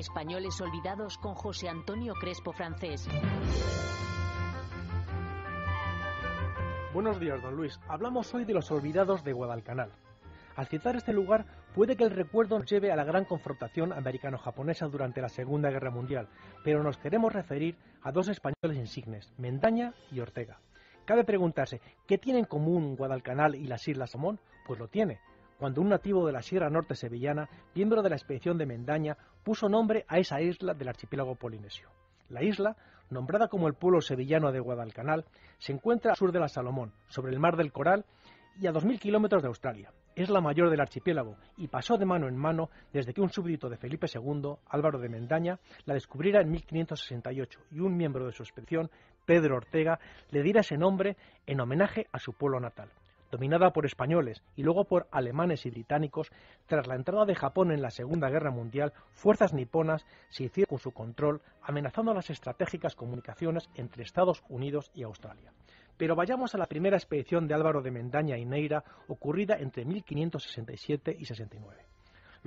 Españoles olvidados con José Antonio Crespo Francés. Buenos días, don Luis. Hablamos hoy de los olvidados de Guadalcanal. Al citar este lugar, puede que el recuerdo nos lleve a la gran confrontación americano-japonesa durante la Segunda Guerra Mundial, pero nos queremos referir a dos españoles insignes, Mendaña y Ortega. Cabe preguntarse, ¿qué tienen en común Guadalcanal y las Islas Salomón, Pues lo tiene, cuando un nativo de la Sierra Norte sevillana, miembro de la expedición de Mendaña, puso nombre a esa isla del archipiélago polinesio. La isla, nombrada como el pueblo sevillano de Guadalcanal, se encuentra al sur de la Salomón, sobre el mar del Coral y a 2.000 kilómetros de Australia. Es la mayor del archipiélago y pasó de mano en mano desde que un súbdito de Felipe II, Álvaro de Mendaña, la descubriera en 1568 y un miembro de su expedición, Pedro Ortega, le diera ese nombre en homenaje a su pueblo natal dominada por españoles y luego por alemanes y británicos, tras la entrada de Japón en la Segunda Guerra Mundial, fuerzas niponas se hicieron con su control, amenazando las estratégicas comunicaciones entre Estados Unidos y Australia. Pero vayamos a la primera expedición de Álvaro de Mendaña y Neira, ocurrida entre 1567 y 69.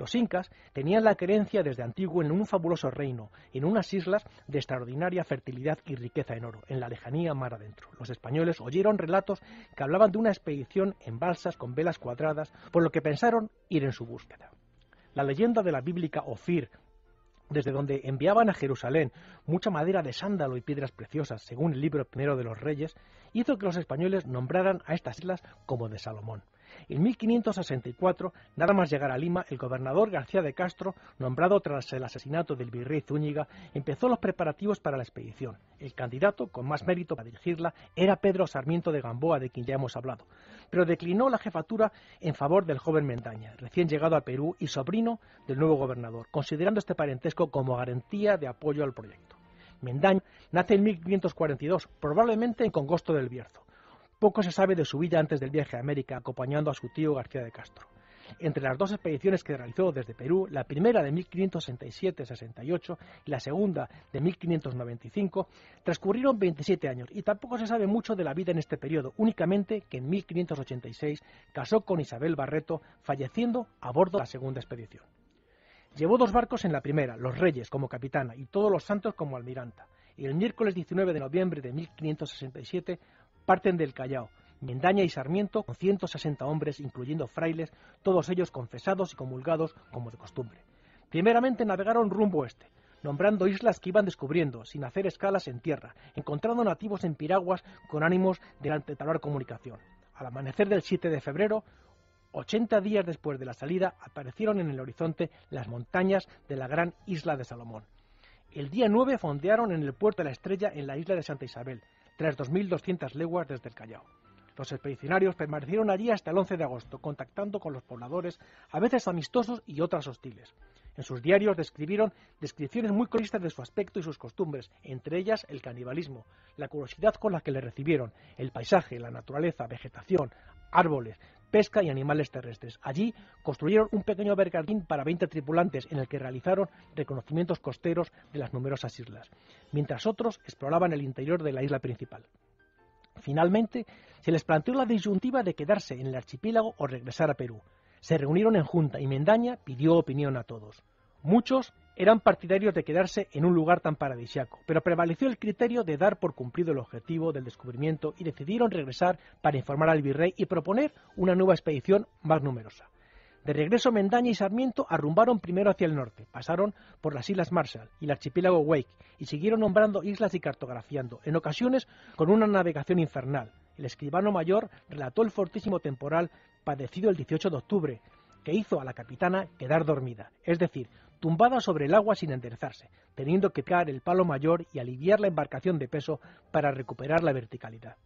Los incas tenían la creencia desde antiguo en un fabuloso reino, en unas islas de extraordinaria fertilidad y riqueza en oro, en la lejanía mar adentro. Los españoles oyeron relatos que hablaban de una expedición en balsas con velas cuadradas, por lo que pensaron ir en su búsqueda. La leyenda de la bíblica Ofir, desde donde enviaban a Jerusalén mucha madera de sándalo y piedras preciosas, según el libro primero de los reyes, hizo que los españoles nombraran a estas islas como de Salomón. En 1564, nada más llegar a Lima, el gobernador García de Castro, nombrado tras el asesinato del virrey Zúñiga, empezó los preparativos para la expedición. El candidato con más mérito para dirigirla era Pedro Sarmiento de Gamboa, de quien ya hemos hablado, pero declinó la jefatura en favor del joven Mendaña, recién llegado a Perú y sobrino del nuevo gobernador, considerando este parentesco como garantía de apoyo al proyecto. Mendaña nace en 1542, probablemente en Congosto del Bierzo. Poco se sabe de su vida antes del viaje a América acompañando a su tío García de Castro. Entre las dos expediciones que realizó desde Perú, la primera de 1567-68 y la segunda de 1595, transcurrieron 27 años y tampoco se sabe mucho de la vida en este periodo, únicamente que en 1586 casó con Isabel Barreto, falleciendo a bordo de la segunda expedición. Llevó dos barcos en la primera, los Reyes como capitana y todos los santos como almiranta. Y el miércoles 19 de noviembre de 1567 parten del Callao. Mendaña y Sarmiento, con 160 hombres, incluyendo frailes, todos ellos confesados y comulgados como de costumbre. Primeramente navegaron rumbo este, nombrando islas que iban descubriendo, sin hacer escalas en tierra, encontrando nativos en piraguas con ánimos de entablar comunicación. Al amanecer del 7 de febrero, 80 días después de la salida, aparecieron en el horizonte las montañas de la gran isla de Salomón. El día 9 fondearon en el puerto de la Estrella en la isla de Santa Isabel, tras 2.200 leguas desde el Callao. Los expedicionarios permanecieron allí hasta el 11 de agosto, contactando con los pobladores, a veces amistosos y otras hostiles. En sus diarios describieron descripciones muy coloristas de su aspecto y sus costumbres, entre ellas el canibalismo, la curiosidad con la que le recibieron, el paisaje, la naturaleza, vegetación, árboles, pesca y animales terrestres. Allí construyeron un pequeño bergantín para 20 tripulantes en el que realizaron reconocimientos costeros de las numerosas islas, mientras otros exploraban el interior de la isla principal. Finalmente, se les planteó la disyuntiva de quedarse en el archipiélago o regresar a Perú. Se reunieron en junta y Mendaña pidió opinión a todos. Muchos eran partidarios de quedarse en un lugar tan paradisiaco, pero prevaleció el criterio de dar por cumplido el objetivo del descubrimiento y decidieron regresar para informar al virrey y proponer una nueva expedición más numerosa. De regreso, Mendaña y Sarmiento arrumbaron primero hacia el norte, pasaron por las Islas Marshall y el archipiélago Wake y siguieron nombrando islas y cartografiando, en ocasiones con una navegación infernal el escribano mayor relató el fortísimo temporal padecido el 18 de octubre, que hizo a la capitana quedar dormida, es decir, tumbada sobre el agua sin enderezarse, teniendo que caer el palo mayor y aliviar la embarcación de peso para recuperar la verticalidad.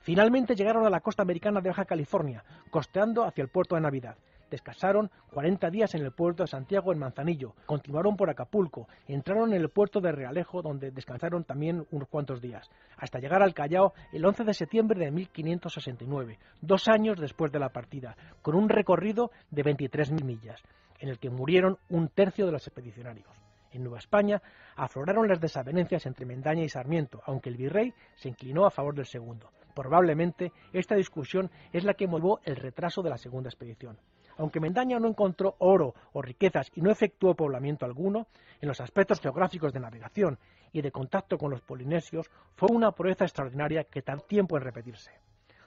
Finalmente llegaron a la costa americana de Baja California, costeando hacia el puerto de Navidad descansaron 40 días en el puerto de Santiago en Manzanillo, continuaron por Acapulco, entraron en el puerto de Realejo donde descansaron también unos cuantos días, hasta llegar al Callao el 11 de septiembre de 1569, dos años después de la partida, con un recorrido de 23.000 millas, en el que murieron un tercio de los expedicionarios. En Nueva España afloraron las desavenencias entre Mendaña y Sarmiento, aunque el virrey se inclinó a favor del segundo. Probablemente esta discusión es la que motivó el retraso de la segunda expedición. Aunque Mendaña no encontró oro o riquezas y no efectuó poblamiento alguno, en los aspectos geográficos de navegación y de contacto con los polinesios fue una proeza extraordinaria que tardó tiempo en repetirse.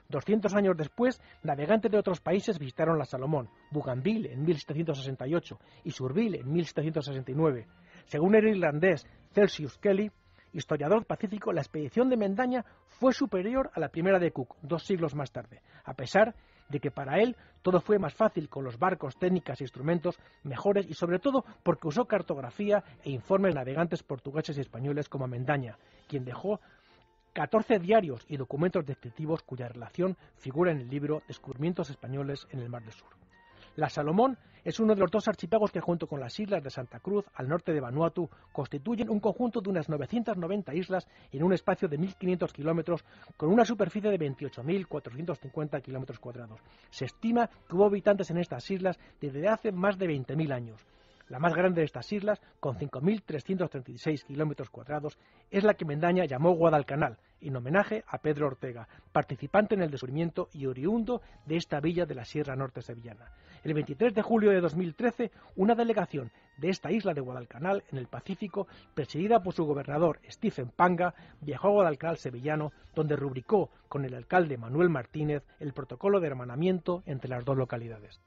200 años después, navegantes de otros países visitaron la Salomón, Bougainville en 1768 y Surville en 1769. Según el irlandés Celsius Kelly, historiador pacífico, la expedición de Mendaña fue superior a la primera de Cook, dos siglos más tarde, a pesar de que para él todo fue más fácil con los barcos, técnicas e instrumentos mejores y sobre todo porque usó cartografía e informes navegantes portugueses y españoles como Mendaña, quien dejó 14 diarios y documentos descriptivos cuya relación figura en el libro Descubrimientos españoles en el Mar del Sur. La Salomón es uno de los dos archipiélagos que junto con las islas de Santa Cruz al norte de Vanuatu constituyen un conjunto de unas 990 islas en un espacio de 1.500 kilómetros con una superficie de 28.450 kilómetros cuadrados. Se estima que hubo habitantes en estas islas desde hace más de 20.000 años. La más grande de estas islas, con 5.336 kilómetros cuadrados, es la que Mendaña llamó Guadalcanal, en homenaje a Pedro Ortega, participante en el descubrimiento y oriundo de esta villa de la Sierra Norte Sevillana. El 23 de julio de 2013, una delegación de esta isla de Guadalcanal, en el Pacífico, presidida por su gobernador Stephen Panga, viajó a Guadalcanal sevillano, donde rubricó con el alcalde Manuel Martínez el protocolo de hermanamiento entre las dos localidades.